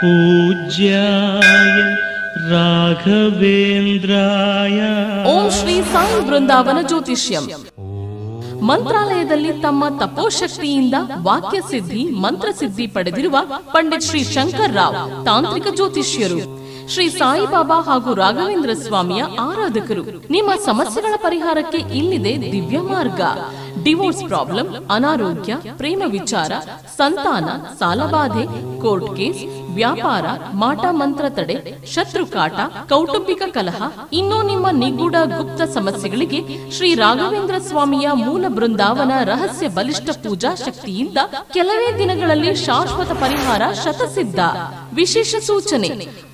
ಪೂಜ್ಯಾಯ ರಾಘವೇಂದ್ರಾಯ ಓಂ ಶ್ರೀ ಸಾಯಿ ಬೃಂದಾವನ ಜ್ಯೋತಿಷ್ಯಂ ಮಂತ್ರಾಲಯದಲ್ಲಿ ತಮ್ಮ ತಪೋಶಕ್ತಿಯಿಂದ ವಾಕ್ಯ ಸಿದ್ಧಿ ಸಿದ್ಧಿ ಪಡೆದಿರುವ ಪಂಡಿತ್ ಶ್ರೀ ಶಂಕರ್ ರಾವ್ ತಾಂತ್ರಿಕ ಜ್ಯೋತಿಷ್ಯರು ಶ್ರೀ ಸಾಯಿಬಾಬಾ ಹಾಗೂ ರಾಘವೇಂದ್ರ ಸ್ವಾಮಿಯ ಆರಾಧಕರು ನಿಮ್ಮ ಸಮಸ್ಯೆಗಳ ಪರಿಹಾರಕ್ಕೆ ಇಲ್ಲಿದೆ ದಿವ್ಯ ಮಾರ್ಗ ಡಿವೋರ್ಸ್ ಪ್ರಾಬ್ಲಮ್ ಅನಾರೋಗ್ಯ ಪ್ರೇಮ ವಿಚಾರ ಸಂತಾನ ಸಾಲಬಾಧೆ ಕೋರ್ಟ್ ಕೇಸ್ ವ್ಯಾಪಾರ ಮಾಟ ಮಂತ್ರ ತಡೆ ಶತ್ರು ಕಾಟ ಕೌಟುಂಬಿಕ ಕಲಹ ಇನ್ನೂ ನಿಮ್ಮ ನಿಗೂಢ ಗುಪ್ತ ಸಮಸ್ಯೆಗಳಿಗೆ ಶ್ರೀ ರಾಘವೇಂದ್ರ ಸ್ವಾಮಿಯ ಮೂಲ ಬೃಂದಾವನ ರಹಸ್ಯ ಬಲಿಷ್ಠ ಪೂಜಾ ಶಕ್ತಿಯಿಂದ ಕೆಲವೇ ದಿನಗಳಲ್ಲಿ ಶಾಶ್ವತ ಪರಿಹಾರ ಶತಸಿದ್ಧ ವಿಶೇಷ ಸೂಚನೆ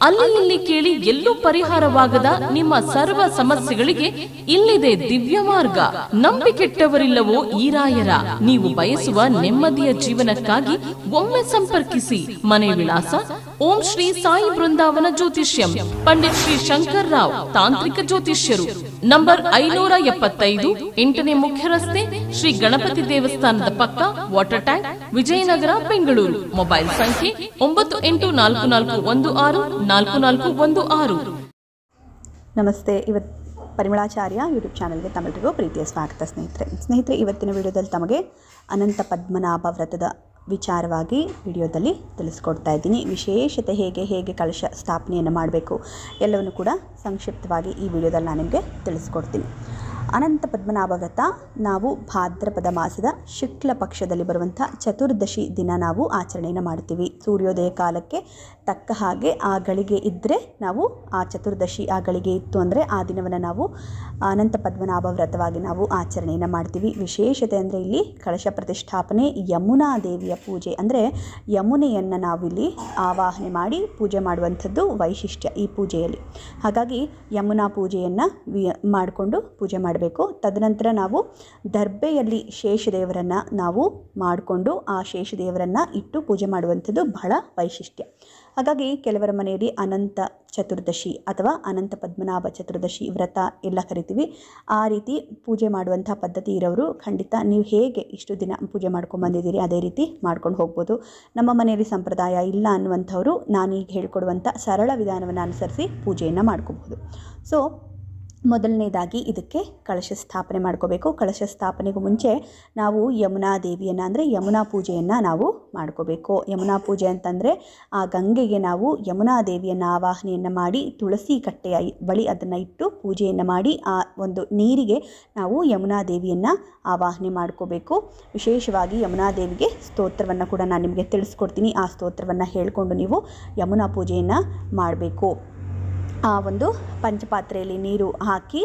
ಅಲ್ಲಿ ಇಲ್ಲಿ ಕೇಳಿ ಎಲ್ಲೂ ಪರಿಹಾರವಾಗದ ನಿಮ್ಮ ಸರ್ವ ಸಮಸ್ಯೆಗಳಿಗೆ ಇಲ್ಲಿದೆ ದಿವ್ಯ ಮಾರ್ಗ ನಂಬಿಕೆಟ್ಟವರಿಲ್ಲವೋ ಈರಾಯರ ನೀವು ಬಯಸುವ ನೆಮ್ಮದಿಯ ಜೀವನಕ್ಕಾಗಿ ಒಮ್ಮೆ ಸಂಪರ್ಕಿಸಿ ಮನೆ ವಿಳಾಸ ಓಂ ಶ್ರೀ ಸಾಯಿ ಬೃಂದಾವನ ಜ್ಯೋತಿಷ್ಯಂ ಪಂಡಿತ್ ಶ್ರೀ ಶಂಕರ್ ರಾವ್ ತಾಂತ್ರಿಕ ಜ್ಯೋತಿಷ್ಯರು ನಂಬರ್ ಐನೂರ ಎಪ್ಪತ್ತೈದು ಎಂಟನೇ ಮುಖ್ಯ ರಸ್ತೆ ಶ್ರೀ ಗಣಪತಿ ದೇವಸ್ಥಾನದ ಪಕ್ಕ water tank Vijayanagar Bengaluru mobile ಸಂಖ್ಯೆ ಒಂಬತ್ತು ಎಂಟು ನಾಲ್ಕು ನಾಲ್ಕು ಒಂದು ಆರು ನಾಲ್ಕು ನಾಲ್ಕು ಒಂದು ಆರು ನಮಸ್ತೆ ಇವತ್ ಪರಿಮಳಾಚಾರ್ಯ ಯೂಟ್ಯೂಬ್ ಚಾನಲ್ಗೆ ತಮ್ಮೆಲ್ಲರಿಗೂ ಪ್ರೀತಿಯ ಸ್ವಾಗತ ಸ್ನೇಹಿತರೆ ಸ್ನೇಹಿತರೆ ಇವತ್ತಿನ ವಿಡಿಯೋದಲ್ಲಿ ತಮಗೆ ಅನಂತ ಪದ್ಮನಾಭ ವ್ರತದ ವಿಚಾರವಾಗಿ ವಿಡಿಯೋದಲ್ಲಿ ತಿಳಿಸ್ಕೊಡ್ತಾ ಇದ್ದೀನಿ ವಿಶೇಷತೆ ಹೇಗೆ ಹೇಗೆ ಕಲಶ ಸ್ಥಾಪನೆಯನ್ನು ಮಾಡಬೇಕು ಎಲ್ಲವನ್ನು ಕೂಡ ಸಂಕ್ಷಿಪ್ತವಾಗಿ ಈ ವಿಡಿಯೋದಲ್ಲಿ ನಾನು ನಿಮಗೆ ತಿಳಿಸ್ಕೊಡ್ತೀನಿ ಅನಂತ ವ್ರತ ನಾವು ಭಾದ್ರಪದ ಮಾಸದ ಶುಕ್ಲ ಪಕ್ಷದಲ್ಲಿ ಬರುವಂಥ ಚತುರ್ದಶಿ ದಿನ ನಾವು ಆಚರಣೆಯನ್ನು ಮಾಡ್ತೀವಿ ಸೂರ್ಯೋದಯ ಕಾಲಕ್ಕೆ ತಕ್ಕ ಹಾಗೆ ಆ ಗಳಿಗೆ ಇದ್ದರೆ ನಾವು ಆ ಚತುರ್ದಶಿ ಆ ಗಳಿಗೆ ಇತ್ತು ಅಂದರೆ ಆ ದಿನವನ್ನು ನಾವು ಅನಂತ ಪದ್ಮನಾಭ ವ್ರತವಾಗಿ ನಾವು ಆಚರಣೆಯನ್ನು ಮಾಡ್ತೀವಿ ವಿಶೇಷತೆ ಅಂದರೆ ಇಲ್ಲಿ ಕಳಶ ಪ್ರತಿಷ್ಠಾಪನೆ ಯಮುನಾ ದೇವಿಯ ಪೂಜೆ ಅಂದರೆ ಯಮುನೆಯನ್ನು ನಾವಿಲ್ಲಿ ಆವಾಹನೆ ಮಾಡಿ ಪೂಜೆ ಮಾಡುವಂಥದ್ದು ವೈಶಿಷ್ಟ್ಯ ಈ ಪೂಜೆಯಲ್ಲಿ ಹಾಗಾಗಿ ಯಮುನಾ ಪೂಜೆಯನ್ನು ಮಾಡಿಕೊಂಡು ಪೂಜೆ ಮಾಡಬೇಕು ಮಾಡಬೇಕು ತದನಂತರ ನಾವು ದರ್ಬೆಯಲ್ಲಿ ಶೇಷದೇವರನ್ನು ನಾವು ಮಾಡಿಕೊಂಡು ಆ ಶೇಷದೇವರನ್ನು ಇಟ್ಟು ಪೂಜೆ ಮಾಡುವಂಥದ್ದು ಬಹಳ ವೈಶಿಷ್ಟ್ಯ ಹಾಗಾಗಿ ಕೆಲವರ ಮನೆಯಲ್ಲಿ ಅನಂತ ಚತುರ್ದಶಿ ಅಥವಾ ಅನಂತ ಪದ್ಮನಾಭ ಚತುರ್ದಶಿ ವ್ರತ ಎಲ್ಲ ಕರಿತೀವಿ ಆ ರೀತಿ ಪೂಜೆ ಮಾಡುವಂಥ ಪದ್ಧತಿ ಇರೋರು ಖಂಡಿತ ನೀವು ಹೇಗೆ ಇಷ್ಟು ದಿನ ಪೂಜೆ ಮಾಡ್ಕೊಂಡು ಬಂದಿದ್ದೀರಿ ಅದೇ ರೀತಿ ಮಾಡ್ಕೊಂಡು ಹೋಗ್ಬೋದು ನಮ್ಮ ಮನೆಯಲ್ಲಿ ಸಂಪ್ರದಾಯ ಇಲ್ಲ ಅನ್ನುವಂಥವರು ನಾನೀಗ ಹೇಳ್ಕೊಡುವಂಥ ಸರಳ ವಿಧಾನವನ್ನು ಅನುಸರಿಸಿ ಪೂಜೆಯನ್ನು ಮಾಡ್ಕೋಬಹುದು ಸೊ ಮೊದಲನೇದಾಗಿ ಇದಕ್ಕೆ ಕಳಶ ಸ್ಥಾಪನೆ ಮಾಡ್ಕೋಬೇಕು ಕಳಶ ಸ್ಥಾಪನೆಗೂ ಮುಂಚೆ ನಾವು ಯಮುನಾ ದೇವಿಯನ್ನು ಅಂದರೆ ಯಮುನಾ ಪೂಜೆಯನ್ನು ನಾವು ಮಾಡ್ಕೋಬೇಕು ಯಮುನಾ ಪೂಜೆ ಅಂತಂದರೆ ಆ ಗಂಗೆಗೆ ನಾವು ಯಮುನಾ ದೇವಿಯನ್ನು ಆವಾಹನೆಯನ್ನು ಮಾಡಿ ತುಳಸಿ ಕಟ್ಟೆಯ ಬಳಿ ಅದನ್ನು ಇಟ್ಟು ಪೂಜೆಯನ್ನು ಮಾಡಿ ಆ ಒಂದು ನೀರಿಗೆ ನಾವು ಯಮುನಾ ದೇವಿಯನ್ನು ಆವಾಹನೆ ಮಾಡ್ಕೋಬೇಕು ವಿಶೇಷವಾಗಿ ಯಮುನಾ ದೇವಿಗೆ ಸ್ತೋತ್ರವನ್ನು ಕೂಡ ನಾನು ನಿಮಗೆ ತಿಳಿಸ್ಕೊಡ್ತೀನಿ ಆ ಸ್ತೋತ್ರವನ್ನು ಹೇಳಿಕೊಂಡು ನೀವು ಯಮುನಾ ಪೂಜೆಯನ್ನು ಮಾಡಬೇಕು ಆ ಒಂದು ಪಂಚಪಾತ್ರೆಯಲ್ಲಿ ನೀರು ಹಾಕಿ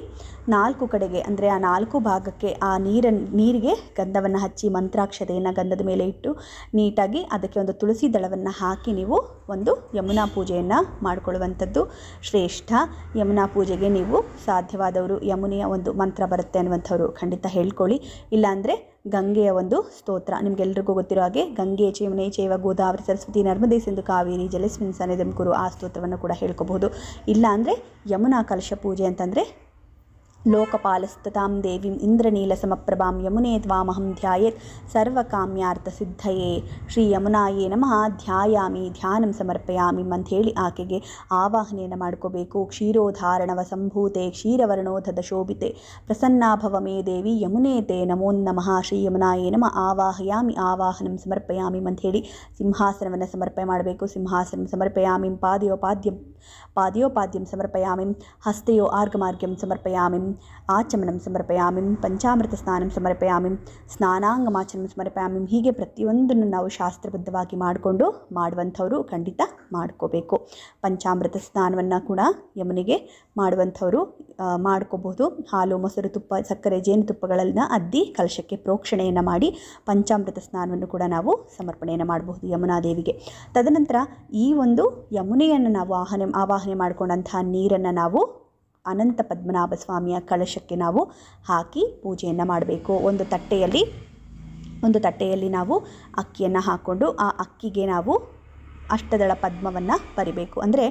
ನಾಲ್ಕು ಕಡೆಗೆ ಅಂದರೆ ಆ ನಾಲ್ಕು ಭಾಗಕ್ಕೆ ಆ ನೀರನ್ನು ನೀರಿಗೆ ಗಂಧವನ್ನು ಹಚ್ಚಿ ಮಂತ್ರಾಕ್ಷತೆಯನ್ನು ಗಂಧದ ಮೇಲೆ ಇಟ್ಟು ನೀಟಾಗಿ ಅದಕ್ಕೆ ಒಂದು ತುಳಸಿ ದಳವನ್ನು ಹಾಕಿ ನೀವು ಒಂದು ಯಮುನಾ ಪೂಜೆಯನ್ನು ಮಾಡಿಕೊಳ್ಳುವಂಥದ್ದು ಶ್ರೇಷ್ಠ ಯಮುನಾ ಪೂಜೆಗೆ ನೀವು ಸಾಧ್ಯವಾದವರು ಯಮುನೆಯ ಒಂದು ಮಂತ್ರ ಬರುತ್ತೆ ಅನ್ನುವಂಥವ್ರು ಖಂಡಿತ ಹೇಳ್ಕೊಳ್ಳಿ ಇಲ್ಲಾಂದರೆ ಗಂಗೆಯ ಒಂದು ಸ್ತೋತ್ರ ನಿಮಗೆಲ್ರಿಗೂ ಗೊತ್ತಿರೋ ಹಾಗೆ ಗಂಗೆ ಚೇಮನೆ ಚೇವ ಗೋದಾವರಿ ಸರಸ್ವತಿ ನರ್ಮದೇ ಸಿಂಧು ಕಾವೇರಿ ಜಲಸ್ಮಿನ್ ಸನೆ ಕುರು ಆ ಸ್ತೋತ್ರವನ್ನು ಕೂಡ ಹೇಳ್ಕೋಬಹುದು ಇಲ್ಲಾಂದರೆ ಯಮುನಾ ಕಲಶ ಪೂಜೆ ಅಂತಂದರೆ ಲೋಕಪಾಲಸ್ತತಾಂ ದೇವಿಂ ಇಂದ್ರನೀಲಸಮಪ್ರಭಾಂ ಯಮುನೆ ತ್ವಾಮಹಂ ಧ್ಯಾಯೇತ್ ಸರ್ವಕಾಮ್ಯಾರ್ಥಸಿದ್ಧಯೇ ಶ್ರೀ ಯಮುನಾಯೇ ನಮಃ ಧ್ಯಾಯಾಮಿ ಧ್ಯಾನಂ ಸಮರ್ಪಯಾಮಿ ಅಂಥೇಳಿ ಆಕೆಗೆ ಆವಾಹನೆಯನ್ನು ಮಾಡ್ಕೋಬೇಕು ಕ್ಷೀರೋಧಾರಣವ ಸಂಭೂತೆ ಕ್ಷೀರವರ್ಣೋಧದ ಶೋಭಿತೆ ಪ್ರಸನ್ನಾಭವ ಮೇ ದೇವಿ ಯಮುನೆ ತೇ ನಮೋ ನಮಃ ಶ್ರೀ ಯಮುನಾಯೇ ನಮ ಆವಾಹಯಾಮಿ ಆವಾಹನಂ ಸಮರ್ಪಯಾಮಿ ಅಂಥೇಳಿ ಸಿಂಹಾಸನವನ್ನು ಸಮರ್ಪಣೆ ಮಾಡಬೇಕು ಸಿಂಹಾಸನ ಸಮರ್ಪಯಾಮಿಂ ಪಾದಯೋಪಾದ್ಯಂ ಪಾದಯೋಪಾದ್ಯಂ ಸಮರ್ಪಯಾಮಿಂ ಹಸ್ತೆಯೋ ಆರ್ಗಮಾರ್ಗ್ಯಂ ಸಮರ್ಪಯಾಮಿಂ ಆಚಮನ ಸಮರ್ಪಯಾಮಿಂ ಪಂಚಾಮೃತ ಸ್ನಾನಂ ಸಮರ್ಪಯಾಮಿಂ ಸ್ನಾನಾಂಗಮಾಚರಣ ಸಮರ್ಪಯಾಮಿಂ ಹೀಗೆ ಪ್ರತಿಯೊಂದನ್ನು ನಾವು ಶಾಸ್ತ್ರಬದ್ಧವಾಗಿ ಮಾಡಿಕೊಂಡು ಮಾಡುವಂಥವರು ಖಂಡಿತ ಮಾಡ್ಕೋಬೇಕು ಪಂಚಾಮೃತ ಸ್ನಾನವನ್ನು ಕೂಡ ಯಮನಿಗೆ ಮಾಡುವಂಥವರು ಮಾಡ್ಕೋಬಹುದು ಹಾಲು ಮೊಸರು ತುಪ್ಪ ಸಕ್ಕರೆ ಜೇನುತುಪ್ಪಗಳನ್ನು ಅದ್ದಿ ಕಲಶಕ್ಕೆ ಪ್ರೋಕ್ಷಣೆಯನ್ನು ಮಾಡಿ ಪಂಚಾಮೃತ ಸ್ನಾನವನ್ನು ಕೂಡ ನಾವು ಸಮರ್ಪಣೆಯನ್ನು ಮಾಡಬಹುದು ಯಮುನಾದೇವಿಗೆ ತದನಂತರ ಈ ಒಂದು ಯಮುನೆಯನ್ನು ನಾವು ಆಹ್ವಾನೆ ಆವಾಹನೆ ಮಾಡಿಕೊಂಡಂತಹ ನೀರನ್ನು ನಾವು ಅನಂತ ಪದ್ಮನಾಭ ಸ್ವಾಮಿಯ ಕಳಶಕ್ಕೆ ನಾವು ಹಾಕಿ ಪೂಜೆಯನ್ನು ಮಾಡಬೇಕು ಒಂದು ತಟ್ಟೆಯಲ್ಲಿ ಒಂದು ತಟ್ಟೆಯಲ್ಲಿ ನಾವು ಅಕ್ಕಿಯನ್ನು ಹಾಕ್ಕೊಂಡು ಆ ಅಕ್ಕಿಗೆ ನಾವು ಅಷ್ಟದಳ ಪದ್ಮವನ್ನು ಬರಿಬೇಕು ಅಂದರೆ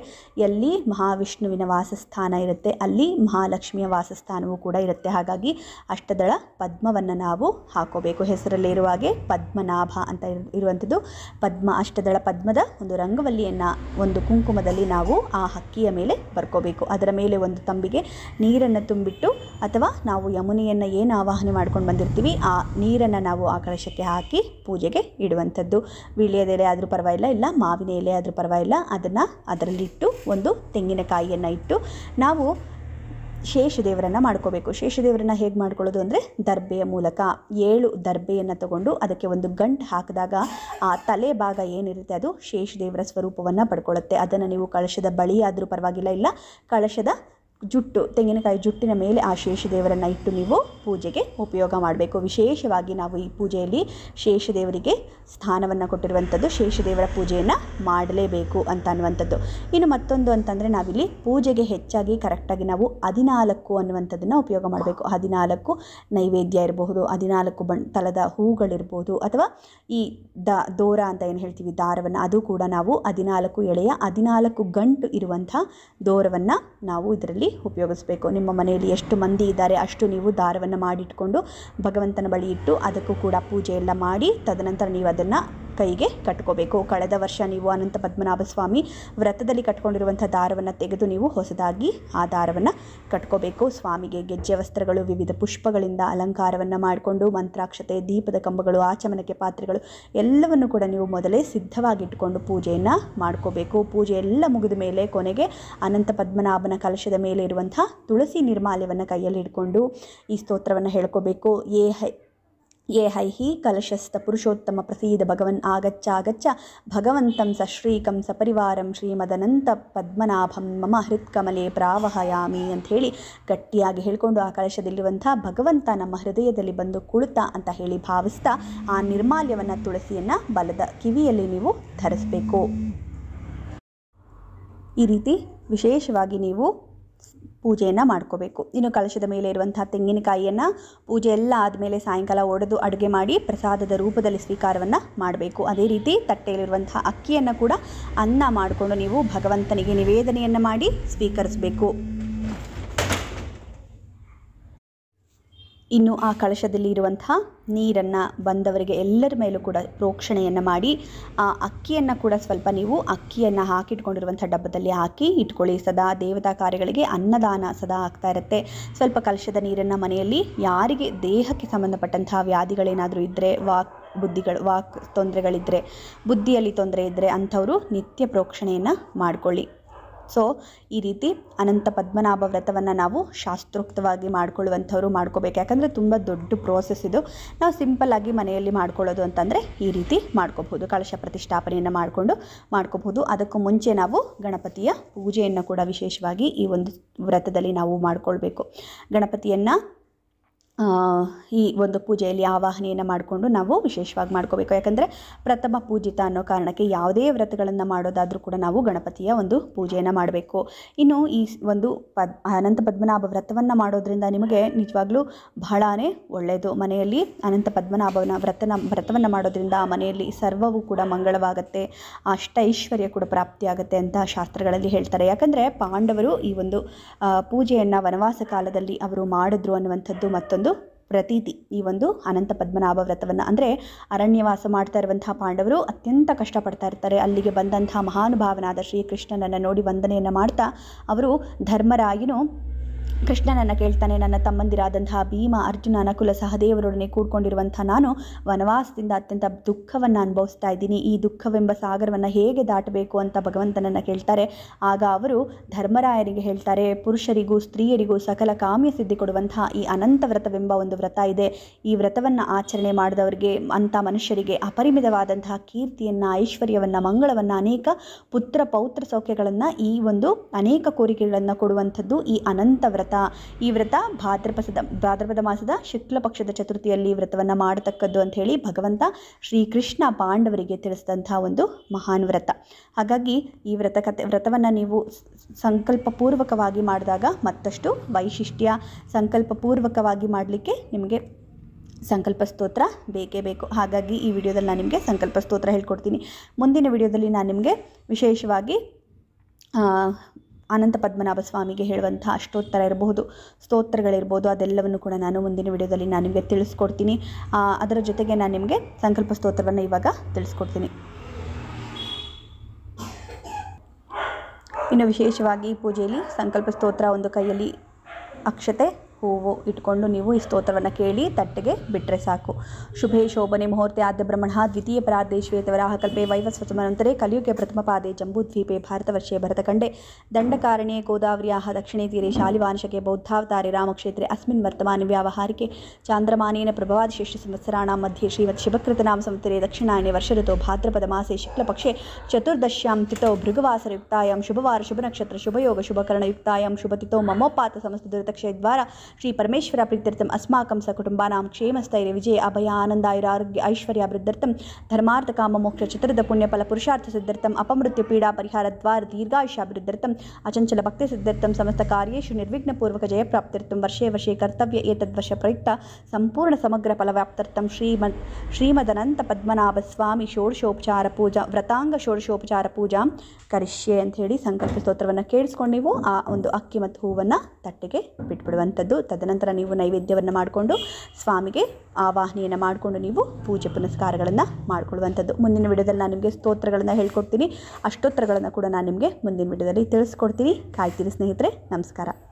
ಎಲ್ಲಿ ಮಹಾವಿಷ್ಣುವಿನ ವಾಸಸ್ಥಾನ ಇರುತ್ತೆ ಅಲ್ಲಿ ಮಹಾಲಕ್ಷ್ಮಿಯ ವಾಸಸ್ಥಾನವೂ ಕೂಡ ಇರುತ್ತೆ ಹಾಗಾಗಿ ಅಷ್ಟದಳ ಪದ್ಮವನ್ನು ನಾವು ಹಾಕೋಬೇಕು ಹೆಸರಲ್ಲಿರುವ ಹಾಗೆ ಪದ್ಮನಾಭ ಅಂತ ಇರುವಂಥದ್ದು ಪದ್ಮ ಅಷ್ಟದಳ ಪದ್ಮದ ಒಂದು ರಂಗವಲ್ಲಿಯನ್ನು ಒಂದು ಕುಂಕುಮದಲ್ಲಿ ನಾವು ಆ ಹಕ್ಕಿಯ ಮೇಲೆ ಬರ್ಕೋಬೇಕು ಅದರ ಮೇಲೆ ಒಂದು ತಂಬಿಗೆ ನೀರನ್ನು ತುಂಬಿಟ್ಟು ಅಥವಾ ನಾವು ಯಮುನೆಯನ್ನು ಏನು ಆವಾಹನೆ ಮಾಡ್ಕೊಂಡು ಬಂದಿರ್ತೀವಿ ಆ ನೀರನ್ನು ನಾವು ಆಕಾಶಕ್ಕೆ ಹಾಕಿ ಪೂಜೆಗೆ ಇಡುವಂಥದ್ದು ವಿಳಿಯದೆಲೆ ಆದರೂ ಪರವಾಗಿಲ್ಲ ಇಲ್ಲ ಮಾವಿನ ಮಾವಿನ ಎಲೆ ಆದರೂ ಪರವಾಗಿಲ್ಲ ಅದನ್ನು ಅದರಲ್ಲಿಟ್ಟು ಒಂದು ತೆಂಗಿನಕಾಯಿಯನ್ನು ಇಟ್ಟು ನಾವು ಶೇಷದೇವರನ್ನು ಮಾಡ್ಕೋಬೇಕು ಶೇಷದೇವರನ್ನು ಹೇಗೆ ಮಾಡ್ಕೊಳ್ಳೋದು ಅಂದರೆ ದರ್ಬೆಯ ಮೂಲಕ ಏಳು ದರ್ಬೆಯನ್ನು ತಗೊಂಡು ಅದಕ್ಕೆ ಒಂದು ಗಂಟು ಹಾಕಿದಾಗ ಆ ತಲೆ ಭಾಗ ಏನಿರುತ್ತೆ ಅದು ಶೇಷದೇವರ ಸ್ವರೂಪವನ್ನು ಪಡ್ಕೊಳ್ಳುತ್ತೆ ಅದನ್ನು ನೀವು ಕಳಶದ ಬಳಿಯಾದರೂ ಪರವಾಗಿಲ್ಲ ಇಲ್ಲ ಕಳಶದ ಜುಟ್ಟು ತೆಂಗಿನಕಾಯಿ ಜುಟ್ಟಿನ ಮೇಲೆ ಆ ಶೇಷದೇವರನ್ನು ಇಟ್ಟು ನೀವು ಪೂಜೆಗೆ ಉಪಯೋಗ ಮಾಡಬೇಕು ವಿಶೇಷವಾಗಿ ನಾವು ಈ ಪೂಜೆಯಲ್ಲಿ ಶೇಷದೇವರಿಗೆ ಸ್ಥಾನವನ್ನು ಕೊಟ್ಟಿರುವಂಥದ್ದು ಶೇಷದೇವರ ಪೂಜೆಯನ್ನು ಮಾಡಲೇಬೇಕು ಅಂತ ಅನ್ನುವಂಥದ್ದು ಇನ್ನು ಮತ್ತೊಂದು ಅಂತಂದರೆ ನಾವಿಲ್ಲಿ ಪೂಜೆಗೆ ಹೆಚ್ಚಾಗಿ ಕರೆಕ್ಟಾಗಿ ನಾವು ಹದಿನಾಲ್ಕು ಅನ್ನುವಂಥದ್ದನ್ನು ಉಪಯೋಗ ಮಾಡಬೇಕು ಹದಿನಾಲ್ಕು ನೈವೇದ್ಯ ಇರಬಹುದು ಹದಿನಾಲ್ಕು ಬಣ್ ತಲದ ಹೂಗಳಿರ್ಬೋದು ಅಥವಾ ಈ ದ ದೋರ ಅಂತ ಏನು ಹೇಳ್ತೀವಿ ದಾರವನ್ನು ಅದು ಕೂಡ ನಾವು ಹದಿನಾಲ್ಕು ಎಳೆಯ ಹದಿನಾಲ್ಕು ಗಂಟು ಇರುವಂಥ ದೋರವನ್ನು ನಾವು ಇದರಲ್ಲಿ ರೀತಿ ಉಪಯೋಗಿಸಬೇಕು ನಿಮ್ಮ ಮನೆಯಲ್ಲಿ ಎಷ್ಟು ಮಂದಿ ಇದ್ದಾರೆ ಅಷ್ಟು ನೀವು ದಾರವನ್ನು ಮಾಡಿಟ್ಕೊಂಡು ಭಗವಂತನ ಬಳಿ ಇಟ್ಟು ಅದಕ್ಕೂ ಕೂಡ ಪೂಜೆ ಎಲ್ಲ ಮಾಡಿ ತದನಂತರ ನೀವು ಅದನ್ನು ಕೈಗೆ ಕಟ್ಕೋಬೇಕು ಕಳೆದ ವರ್ಷ ನೀವು ಅನಂತ ಪದ್ಮನಾಭ ಸ್ವಾಮಿ ವ್ರತದಲ್ಲಿ ಕಟ್ಕೊಂಡಿರುವಂಥ ದಾರವನ್ನು ತೆಗೆದು ನೀವು ಹೊಸದಾಗಿ ಆ ದಾರವನ್ನು ಕಟ್ಕೋಬೇಕು ಸ್ವಾಮಿಗೆ ಗೆಜ್ಜೆ ವಸ್ತ್ರಗಳು ವಿವಿಧ ಪುಷ್ಪಗಳಿಂದ ಅಲಂಕಾರವನ್ನು ಮಾಡಿಕೊಂಡು ಮಂತ್ರಾಕ್ಷತೆ ದೀಪದ ಕಂಬಗಳು ಆಚಮನಕ್ಕೆ ಪಾತ್ರೆಗಳು ಎಲ್ಲವನ್ನು ಕೂಡ ನೀವು ಮೊದಲೇ ಸಿದ್ಧವಾಗಿಟ್ಟುಕೊಂಡು ಪೂಜೆಯನ್ನು ಮಾಡ್ಕೋಬೇಕು ಪೂಜೆ ಎಲ್ಲ ಮುಗಿದ ಮೇಲೆ ಕೊನೆಗೆ ಅನಂತ ಪದ್ಮನಾಭನ ಕಲಶದ ಮೇಲೆ ಇರುವಂಥ ತುಳಸಿ ನಿರ್ಮಾಲ್ಯವನ್ನು ಕೈಯಲ್ಲಿ ಹಿಡ್ಕೊಂಡು ಈ ಸ್ತೋತ್ರವನ್ನು ಹೇಳ್ಕೋಬೇಕು ಏ ಯೇ ಹಿ ಕಲಶಸ್ಥ ಪುರುಷೋತ್ತಮ ಪ್ರಸೀದ ಭಗವನ್ ಆಗಚ್ಚಾಗಚ್ಚ ಭಗವಂತಂ ಸ ಶ್ರೀಕಂ ಸಪರಿವಾರಂ ಶ್ರೀಮದನಂತ ಪದ್ಮನಾಭಂ ಮಮ ಹೃತ್ಕಮಲೆ ಪ್ರಾವಹಯಾಮಿ ಅಂತ ಹೇಳಿ ಗಟ್ಟಿಯಾಗಿ ಹೇಳಿಕೊಂಡು ಆ ಕಲಶದಲ್ಲಿರುವಂಥ ಭಗವಂತ ನಮ್ಮ ಹೃದಯದಲ್ಲಿ ಬಂದು ಕುಳಿತಾ ಅಂತ ಹೇಳಿ ಭಾವಿಸ್ತಾ ಆ ನಿರ್ಮಾಲ್ಯವನ್ನು ತುಳಸಿಯನ್ನು ಬಲದ ಕಿವಿಯಲ್ಲಿ ನೀವು ಧರಿಸಬೇಕು ಈ ರೀತಿ ವಿಶೇಷವಾಗಿ ನೀವು ಪೂಜೆಯನ್ನು ಮಾಡ್ಕೋಬೇಕು ಇನ್ನು ಕಲಶದ ಮೇಲೆ ಇರುವಂತಹ ತೆಂಗಿನಕಾಯಿಯನ್ನು ಪೂಜೆ ಎಲ್ಲ ಆದಮೇಲೆ ಸಾಯಂಕಾಲ ಒಡೆದು ಅಡುಗೆ ಮಾಡಿ ಪ್ರಸಾದದ ರೂಪದಲ್ಲಿ ಸ್ವೀಕಾರವನ್ನು ಮಾಡಬೇಕು ಅದೇ ರೀತಿ ತಟ್ಟೆಯಲ್ಲಿರುವಂತಹ ಅಕ್ಕಿಯನ್ನು ಕೂಡ ಅನ್ನ ಮಾಡಿಕೊಂಡು ನೀವು ಭಗವಂತನಿಗೆ ನಿವೇದನೆಯನ್ನು ಮಾಡಿ ಸ್ವೀಕರಿಸಬೇಕು ಇನ್ನು ಆ ಕಳಶದಲ್ಲಿ ಇರುವಂತಹ ನೀರನ್ನು ಬಂದವರಿಗೆ ಎಲ್ಲರ ಮೇಲೂ ಕೂಡ ಪ್ರೋಕ್ಷಣೆಯನ್ನು ಮಾಡಿ ಆ ಅಕ್ಕಿಯನ್ನು ಕೂಡ ಸ್ವಲ್ಪ ನೀವು ಅಕ್ಕಿಯನ್ನು ಹಾಕಿಟ್ಕೊಂಡಿರುವಂಥ ಡಬ್ಬದಲ್ಲಿ ಹಾಕಿ ಇಟ್ಕೊಳ್ಳಿ ಸದಾ ದೇವತಾ ಕಾರ್ಯಗಳಿಗೆ ಅನ್ನದಾನ ಸದಾ ಆಗ್ತಾ ಇರುತ್ತೆ ಸ್ವಲ್ಪ ಕಲಶದ ನೀರನ್ನು ಮನೆಯಲ್ಲಿ ಯಾರಿಗೆ ದೇಹಕ್ಕೆ ಸಂಬಂಧಪಟ್ಟಂತಹ ವ್ಯಾಧಿಗಳೇನಾದರೂ ಇದ್ದರೆ ವಾಕ್ ಬುದ್ಧಿಗಳು ವಾಕ್ ತೊಂದರೆಗಳಿದ್ದರೆ ಬುದ್ಧಿಯಲ್ಲಿ ತೊಂದರೆ ಇದ್ದರೆ ಅಂಥವರು ನಿತ್ಯ ಪ್ರೋಕ್ಷಣೆಯನ್ನು ಮಾಡಿಕೊಳ್ಳಿ ಸೊ ಈ ರೀತಿ ಅನಂತ ಪದ್ಮನಾಭ ವ್ರತವನ್ನು ನಾವು ಶಾಸ್ತ್ರೋಕ್ತವಾಗಿ ಮಾಡ್ಕೊಳ್ಳುವಂಥವ್ರು ಮಾಡ್ಕೋಬೇಕು ಯಾಕಂದರೆ ತುಂಬ ದೊಡ್ಡ ಪ್ರೋಸೆಸ್ ಇದು ನಾವು ಸಿಂಪಲ್ಲಾಗಿ ಮನೆಯಲ್ಲಿ ಮಾಡ್ಕೊಳ್ಳೋದು ಅಂತಂದರೆ ಈ ರೀತಿ ಮಾಡ್ಕೋಬಹುದು ಕಳಶ ಪ್ರತಿಷ್ಠಾಪನೆಯನ್ನು ಮಾಡಿಕೊಂಡು ಮಾಡ್ಕೋಬಹುದು ಅದಕ್ಕೂ ಮುಂಚೆ ನಾವು ಗಣಪತಿಯ ಪೂಜೆಯನ್ನು ಕೂಡ ವಿಶೇಷವಾಗಿ ಈ ಒಂದು ವ್ರತದಲ್ಲಿ ನಾವು ಮಾಡಿಕೊಳ್ಬೇಕು ಗಣಪತಿಯನ್ನು ಈ ಒಂದು ಪೂಜೆಯಲ್ಲಿ ಆವಾಹನೆಯನ್ನು ಮಾಡಿಕೊಂಡು ನಾವು ವಿಶೇಷವಾಗಿ ಮಾಡ್ಕೋಬೇಕು ಯಾಕಂದರೆ ಪ್ರಥಮ ಪೂಜಿತ ಅನ್ನೋ ಕಾರಣಕ್ಕೆ ಯಾವುದೇ ವ್ರತಗಳನ್ನು ಮಾಡೋದಾದರೂ ಕೂಡ ನಾವು ಗಣಪತಿಯ ಒಂದು ಪೂಜೆಯನ್ನು ಮಾಡಬೇಕು ಇನ್ನು ಈ ಒಂದು ಪದ್ ಅನಂತ ಪದ್ಮನಾಭ ವ್ರತವನ್ನು ಮಾಡೋದ್ರಿಂದ ನಿಮಗೆ ನಿಜವಾಗ್ಲೂ ಬಹಳಾ ಒಳ್ಳೆಯದು ಮನೆಯಲ್ಲಿ ಅನಂತ ಪದ್ಮನಾಭನ ವ್ರತನ ವ್ರತವನ್ನು ಮಾಡೋದ್ರಿಂದ ಆ ಮನೆಯಲ್ಲಿ ಸರ್ವವೂ ಕೂಡ ಮಂಗಳವಾಗುತ್ತೆ ಅಷ್ಟ ಐಶ್ವರ್ಯ ಕೂಡ ಪ್ರಾಪ್ತಿಯಾಗುತ್ತೆ ಅಂತ ಶಾಸ್ತ್ರಗಳಲ್ಲಿ ಹೇಳ್ತಾರೆ ಯಾಕಂದರೆ ಪಾಂಡವರು ಈ ಒಂದು ಪೂಜೆಯನ್ನು ವನವಾಸ ಕಾಲದಲ್ಲಿ ಅವರು ಮಾಡಿದ್ರು ಅನ್ನುವಂಥದ್ದು ಮತ್ತೊಂದು ಪ್ರತೀತಿ ಈ ಒಂದು ಅನಂತ ಪದ್ಮನಾಭ ವ್ರತವನ್ನು ಅಂದರೆ ಅರಣ್ಯವಾಸ ಮಾಡ್ತಾ ಇರುವಂತಹ ಪಾಂಡವರು ಅತ್ಯಂತ ಕಷ್ಟಪಡ್ತಾ ಇರ್ತಾರೆ ಅಲ್ಲಿಗೆ ಬಂದಂತಹ ಮಹಾನುಭಾವನಾದ ಶ್ರೀಕೃಷ್ಣನನ್ನು ನೋಡಿ ವಂದನೆಯನ್ನು ಮಾಡ್ತಾ ಅವರು ಧರ್ಮರಾಯನು ಕೃಷ್ಣನನ್ನು ಕೇಳ್ತಾನೆ ನನ್ನ ತಮ್ಮಂದಿರಾದಂತಹ ಭೀಮ ಅರ್ಜುನ ನಕುಲ ಸಹದೇವರೊಡನೆ ಕೂಡ್ಕೊಂಡಿರುವಂಥ ನಾನು ವನವಾಸದಿಂದ ಅತ್ಯಂತ ದುಃಖವನ್ನು ಅನುಭವಿಸ್ತಾ ಇದ್ದೀನಿ ಈ ದುಃಖವೆಂಬ ಸಾಗರವನ್ನು ಹೇಗೆ ದಾಟಬೇಕು ಅಂತ ಭಗವಂತನನ್ನು ಕೇಳ್ತಾರೆ ಆಗ ಅವರು ಧರ್ಮರಾಯರಿಗೆ ಹೇಳ್ತಾರೆ ಪುರುಷರಿಗೂ ಸ್ತ್ರೀಯರಿಗೂ ಸಕಲ ಕಾಮ್ಯ ಸಿದ್ಧಿ ಕೊಡುವಂತಹ ಈ ಅನಂತ ವ್ರತವೆಂಬ ಒಂದು ವ್ರತ ಇದೆ ಈ ವ್ರತವನ್ನು ಆಚರಣೆ ಮಾಡಿದವರಿಗೆ ಅಂಥ ಮನುಷ್ಯರಿಗೆ ಅಪರಿಮಿತವಾದಂತಹ ಕೀರ್ತಿಯನ್ನು ಐಶ್ವರ್ಯವನ್ನು ಮಂಗಳವನ್ನು ಅನೇಕ ಪುತ್ರ ಪೌತ್ರ ಸೌಖ್ಯಗಳನ್ನು ಈ ಒಂದು ಅನೇಕ ಕೋರಿಕೆಗಳನ್ನು ಕೊಡುವಂಥದ್ದು ಈ ಅನಂತ ವ್ರತ ವ್ರತ ಈ ವ್ರತ ಭಾದ್ರಪದ ಭಾದ್ರಪದ ಮಾಸದ ಶುಕ್ಲ ಪಕ್ಷದ ಚತುರ್ಥಿಯಲ್ಲಿ ವ್ರತವನ್ನು ಮಾಡತಕ್ಕದ್ದು ಅಂತ ಹೇಳಿ ಭಗವಂತ ಶ್ರೀಕೃಷ್ಣ ಪಾಂಡವರಿಗೆ ತಿಳಿಸಿದಂಥ ಒಂದು ಮಹಾನ್ ವ್ರತ ಹಾಗಾಗಿ ಈ ವ್ರತ ಕತೆ ವ್ರತವನ್ನು ನೀವು ಸಂಕಲ್ಪಪೂರ್ವಕವಾಗಿ ಮಾಡಿದಾಗ ಮತ್ತಷ್ಟು ವೈಶಿಷ್ಟ್ಯ ಸಂಕಲ್ಪಪೂರ್ವಕವಾಗಿ ಮಾಡಲಿಕ್ಕೆ ನಿಮಗೆ ಸಂಕಲ್ಪ ಸ್ತೋತ್ರ ಬೇಕೇ ಬೇಕು ಹಾಗಾಗಿ ಈ ವಿಡಿಯೋದಲ್ಲಿ ನಾನು ನಿಮಗೆ ಸಂಕಲ್ಪ ಸ್ತೋತ್ರ ಹೇಳ್ಕೊಡ್ತೀನಿ ಮುಂದಿನ ವಿಡಿಯೋದಲ್ಲಿ ನಾನು ನಿಮಗೆ ವಿಶೇಷವಾಗಿ ಅನಂತ ಪದ್ಮನಾಭ ಸ್ವಾಮಿಗೆ ಹೇಳುವಂಥ ಅಷ್ಟೋತ್ತರ ಇರಬಹುದು ಸ್ತೋತ್ರಗಳಿರ್ಬೋದು ಅದೆಲ್ಲವನ್ನು ಕೂಡ ನಾನು ಮುಂದಿನ ವಿಡಿಯೋದಲ್ಲಿ ನಾನು ನಿಮಗೆ ತಿಳಿಸ್ಕೊಡ್ತೀನಿ ಅದರ ಜೊತೆಗೆ ನಾನು ನಿಮಗೆ ಸಂಕಲ್ಪ ಸ್ತೋತ್ರವನ್ನು ಇವಾಗ ತಿಳಿಸ್ಕೊಡ್ತೀನಿ ಇನ್ನು ವಿಶೇಷವಾಗಿ ಪೂಜೆಯಲ್ಲಿ ಸಂಕಲ್ಪ ಸ್ತೋತ್ರ ಒಂದು ಕೈಯಲ್ಲಿ ಅಕ್ಷತೆ ಹೂವು ಇಟ್ಕೊಂಡು ನೀವು ಈ ಸ್ತೋತ್ರವನ್ನು ಕೇಳಿ ತಟ್ಟೆಗೆ ಬಿಟ್ಟರೆ ಸಾಕು ಶುಭೇ ಶೋಭನೆ ಮುಹೂರ್ತೆ ಆದ್ಯ ಬ್ರಹ್ಮಣ ದ್ವಿತೀಯ ಕಲ್ಪೇ ವೈವಸ್ವತಮಂತರೇ ಕಲಿಯುಗೆ ಪ್ರಥಮ ಪಾದೆ ಜಂಬೂದ್ವೀಪೆ ಭಾರತವರ್ಷೆ ಭರತಖಂಡೆ ಗೋದಾವರಿ ಆಹ ದಕ್ಷಿಣೇ ತೀರೆ ಶಾಲಿವಾಂಶಕೆ ಬೌದ್ಧಾವತಾರೆ ರಾಮಕ್ಷೇತ್ರೇ ಅಸ್ಮಿನ್ ವರ್ತಮಾನ ವ್ಯಾವಹಾರಿಕೆ ಚಾಂದ್ರಮಾನೇನ ಪ್ರಭವಾದ ಶಿಷ್ಯ ಮಧ್ಯೆ ಶ್ರೀವತ್ ನಾಮ ಸಂವತ್ಸರೆ ವರ್ಷ ಋತು ಭಾದ್ರಪದ ಮಾಸೆ ಶುಕ್ಲಪಕ್ಷೆ ಚತುರ್ದಶ್ಯಾಂ ತಿಥೋ ಭೃಗುವಾಸರಯುಕ್ತಾಯಾಂ ಶುಭವಾರ ಶುಭನಕ್ಷತ್ರ ಶುಭಯೋಗ ಶುಭ ಶುಭತಿಥೋ ಮಮೋಪಾತ ಸಮಸ್ತ ದುರತಕ್ಷಯ ದ್ವಾರ श्रीपरमेश्वराप्रीत्यर्थम् अस्माकं सकुटुम्बानां क्षेमस्थैर्य विजय अभय आनन्दायुरारोग्य ऐश्वर्याभिवृद्धर्थं धर्मार्थकाममोक्षचतुर्दपुण्यफलपुरुषार्थसिद्ध्यर्थम् अपमृत्युपीडापरिहारद्वार दीर्घायुष्याभिवृद्धर्थम् अचञ्चलभक्तिसिद्ध्यर्थं समस्तकार्येषु निर्विघ्नपूर्वकजयप्राप्त्यर्थं वर्षे वर्षे कर्तव्य एतद्वर्षप्रयुक्ता सम्पूर्णसमग्रफलव्याप्त्यर्थं श्रीमद् ಶ್ರೀಮದನಂತಪದ್ಮನಾಭಸ್ವಾಮಿ ಷೋಡಶೋಪಚಾರ ಪೂಜಾ ವ್ರತಾಂಗ ಷೋಡಶೋಪಚಾರ ಪೂಜಾ ಕರಿಷ್ಯೆ ಅಂಥೇಳಿ ಸಂಕಲ್ಪ ಸ್ತೋತ್ರವನ್ನು ಕೇಳಿಸ್ಕೊಂಡು ನೀವು ಆ ಒಂದು ಅಕ್ಕಿ ಮತ್ತು ಹೂವನ್ನು ತಟ್ಟೆಗೆ ಬಿಟ್ಬಿಡುವಂಥದ್ದು ತದನಂತರ ನೀವು ನೈವೇದ್ಯವನ್ನು ಮಾಡಿಕೊಂಡು ಸ್ವಾಮಿಗೆ ಆವಾಹನೆಯನ್ನು ಮಾಡಿಕೊಂಡು ನೀವು ಪೂಜೆ ಪುನಸ್ಕಾರಗಳನ್ನು ಮಾಡಿಕೊಳ್ಳುವಂಥದ್ದು ಮುಂದಿನ ವಿಡಿಯೋದಲ್ಲಿ ನಾನು ನಿಮಗೆ ಸ್ತೋತ್ರಗಳನ್ನು ಹೇಳ್ಕೊಡ್ತೀನಿ ಅಷ್ಟೋತ್ತರಗಳನ್ನು ಕೂಡ ನಾನು ನಿಮಗೆ ಮುಂದಿನ ವಿಡಿಯೋದಲ್ಲಿ ತಿಳಿಸ್ಕೊಡ್ತೀನಿ ಕಾಯ್ತೀನಿ ಸ್ನೇಹಿತರೆ ನಮಸ್ಕಾರ